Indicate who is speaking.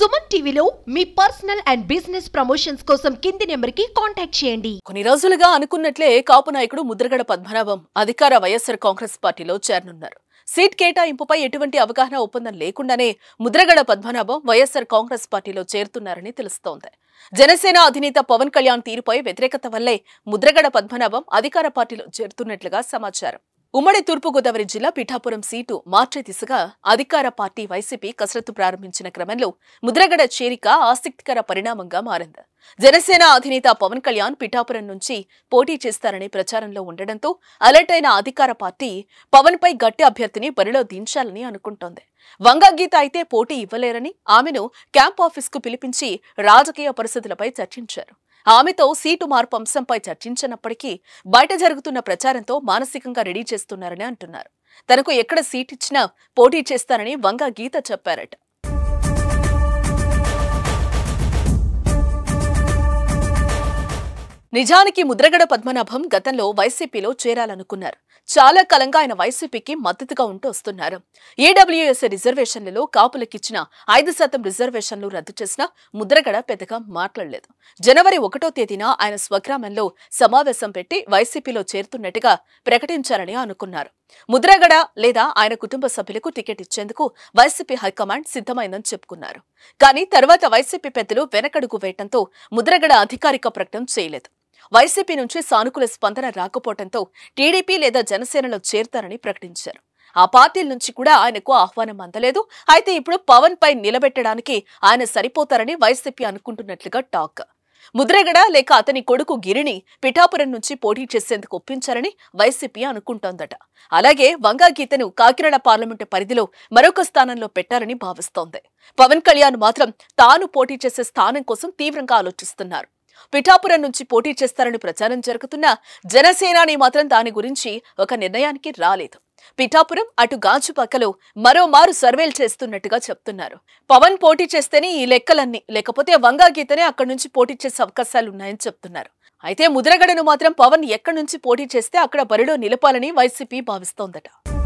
Speaker 1: సుమన్ టీవీలో మీ personal and business promotions కోసం కింది నెంబర్కి కాంటాక్ట్ చేయండి కొన్ని రోజులుగా అనుకున్నట్లే కాపు నాయకుడు ముద్రగడ పద్మనాభం అధికార వైఎస్ఆర్ కాంగ్రెస్ పార్టీలో చేరనున్నారు సీట్ కేటాయింపుపై ఎటువంటి అవగాహన ఒప్పందం లేకుండానే ముద్రగడ పద్మనాభం వైఎస్సార్ కాంగ్రెస్ పార్టీలో చేరుతున్నారని తెలుస్తోంది జనసేన అధినేత పవన్ కళ్యాణ్ తీరుపై వ్యతిరేకత వల్లే ముద్రగడ పద్మనాభం అధికార పార్టీలో చేరుతున్నట్లుగా సమాచారం ఉమ్మడి తూర్పుగోదావరి జిల్లా పిఠాపురం సీటు మార్చే దిశగా అధికార పార్టీ వైసీపీ కసరత్తు ప్రారంభించిన క్రమంలో ముద్రగడ చేరిక ఆసక్తికర పరిణామంగా మారింది జనసేన అధినేత పవన్ కళ్యాణ్ పిఠాపురం నుంచి పోటీ చేస్తారనే ప్రచారంలో ఉండడంతో అలర్ట్ అయిన అధికార పార్టీ పవన్ పై గట్టి అభ్యర్థిని బరిలో దించాలని అనుకుంటోంది వంగా గీత అయితే పోటీ ఇవ్వలేరని ఆమెను క్యాంప్ ఆఫీస్కు పిలిపించి రాజకీయ పరిస్థితులపై చర్చించారు ఆమెతో సీటు మార్పు అంశంపై చర్చించినప్పటికీ బయట జరుగుతున్న ప్రచారంతో మానసికంగా రెడీ చేస్తున్నారని అంటున్నారు తనకు ఎక్కడ సీట్ ఇచ్చినా పోటీ చేస్తానని వంగా గీత చెప్పారట నిజానికి ముద్రగడ పద్మనాభం గతంలో వైసీపీలో చేరాలనుకున్నారు చాలా కాలంగా ఆయన వైసీపీకి మద్దతుగా ఉంటూ వస్తున్నారు ఏడబ్ల్యూఎస్ రిజర్వేషన్లలో కాపులకిచ్చిన ఐదు శాతం రిజర్వేషన్లు రద్దు చేసిన ముద్రగడ పెద్దగా మాట్లాడలేదు జనవరి ఒకటో తేదీన ఆయన స్వగ్రామంలో సమావేశం పెట్టి వైసీపీలో చేరుతున్నట్టుగా ప్రకటించారని అనుకున్నారు ముద్రగడ లేదా ఆయన కుటుంబ సభ్యులకు టికెట్ ఇచ్చేందుకు వైసీపీ హైకమాండ్ సిద్ధమైందని చెప్పుకున్నారు కానీ తర్వాత వైసీపీ పెద్దలు వెనకడుగు వేయటంతో ముద్రగడ అధికారిక ప్రకటన చేయలేదు వైసీపీ నుంచి సానుకూల స్పందన రాకపోవడంతో టీడీపీ లేదా జనసేనలో చేరతారని ప్రకటించారు ఆ పార్టీల నుంచి కూడా ఆయనకు ఆహ్వానం అందలేదు అయితే ఇప్పుడు పవన్ పై నిలబెట్టడానికి ఆయన సరిపోతారని వైసీపీ అనుకుంటున్నట్లుగా టాక్ ముద్రగడ లేక అతని కొడుకు గిరిని పిఠాపురం నుంచి పోటీ చేసేందుకు ఒప్పించారని వైసీపీ అనుకుంటోందట అలాగే వంగా గీతను కాకినాడ పార్లమెంటు పరిధిలో మరొక స్థానంలో పెట్టాలని భావిస్తోంది పవన్ కళ్యాణ్ మాత్రం తాను పోటీ చేసే స్థానం కోసం తీవ్రంగా ఆలోచిస్తున్నారు పిఠాపురం నుంచి పోటీ చేస్తారని ప్రచారం జరుగుతున్న జనసేనాని మాత్రం దాని గురించి ఒక నిర్ణయానికి రాలేదు పిఠాపురం అటు పక్కలో మరోమారు సర్వేలు చేస్తున్నట్టుగా చెప్తున్నారు పవన్ పోటీ చేస్తేనే ఈ లెక్కలన్నీ లేకపోతే వంగా గీతనే అక్కడి నుంచి పోటీ చేసే అవకాశాలున్నాయని చెప్తున్నారు అయితే ముద్రగడను మాత్రం పవన్ ఎక్కడి నుంచి పోటీ చేస్తే అక్కడ బరిలో నిలపాలని వైసీపీ భావిస్తోందట